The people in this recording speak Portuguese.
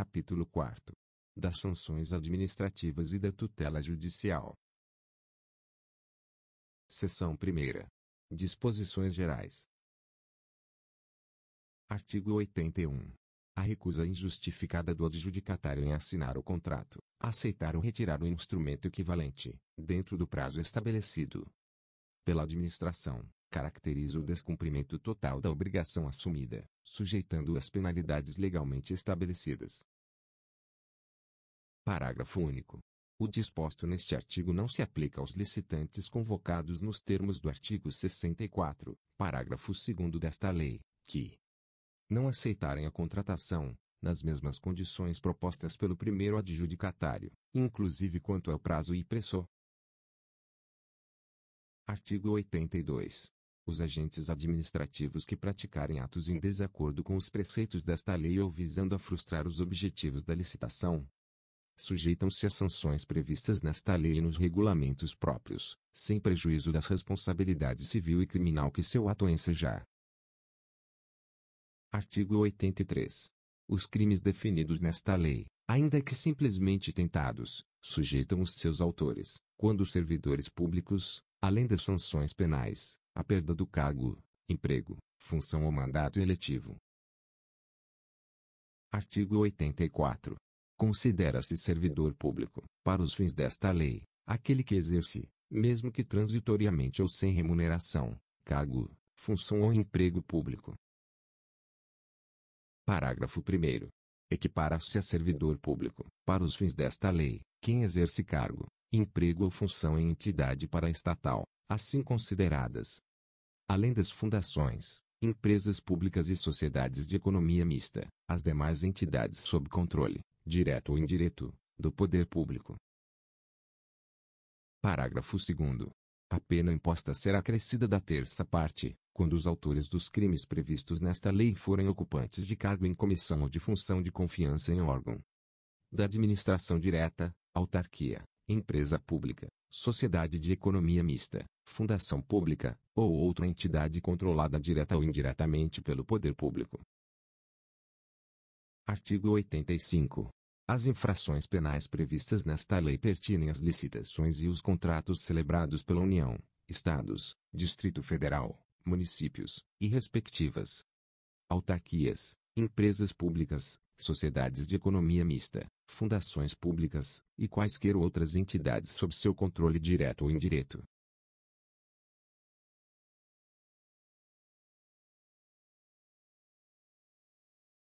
Capítulo 4 das sanções administrativas e da tutela judicial. Seção 1. Disposições gerais. Artigo 81. A recusa injustificada do adjudicatário em assinar o contrato, aceitar ou retirar o instrumento equivalente, dentro do prazo estabelecido pela administração, caracteriza o descumprimento total da obrigação assumida, sujeitando as penalidades legalmente estabelecidas. Parágrafo único. O disposto neste artigo não se aplica aos licitantes convocados nos termos do artigo 64, parágrafo 2 desta lei, que não aceitarem a contratação, nas mesmas condições propostas pelo primeiro adjudicatário, inclusive quanto ao prazo e preço. Artigo 82. Os agentes administrativos que praticarem atos em desacordo com os preceitos desta lei ou visando a frustrar os objetivos da licitação, sujeitam-se às sanções previstas nesta lei e nos regulamentos próprios, sem prejuízo das responsabilidades civil e criminal que seu ato ensejar. Artigo 83. Os crimes definidos nesta lei, ainda que simplesmente tentados, sujeitam os seus autores, quando servidores públicos, além das sanções penais, a perda do cargo, emprego, função ou mandato eletivo. Artigo 84. Considera-se servidor público, para os fins desta lei, aquele que exerce, mesmo que transitoriamente ou sem remuneração, cargo, função ou emprego público. Parágrafo 1. Equipara-se a servidor público, para os fins desta lei, quem exerce cargo, emprego ou função em entidade paraestatal, assim consideradas. Além das fundações, empresas públicas e sociedades de economia mista, as demais entidades sob controle, direto ou indireto, do poder público. Parágrafo 2. A pena imposta será acrescida da terça parte, quando os autores dos crimes previstos nesta lei forem ocupantes de cargo em comissão ou de função de confiança em órgão da administração direta, autarquia, empresa pública, sociedade de economia mista, fundação pública, ou outra entidade controlada direta ou indiretamente pelo poder público. Artigo 85. As infrações penais previstas nesta lei pertinem às licitações e os contratos celebrados pela União, Estados, Distrito Federal, municípios e respectivas autarquias, empresas públicas, sociedades de economia mista, fundações públicas e quaisquer outras entidades sob seu controle direto ou indireto,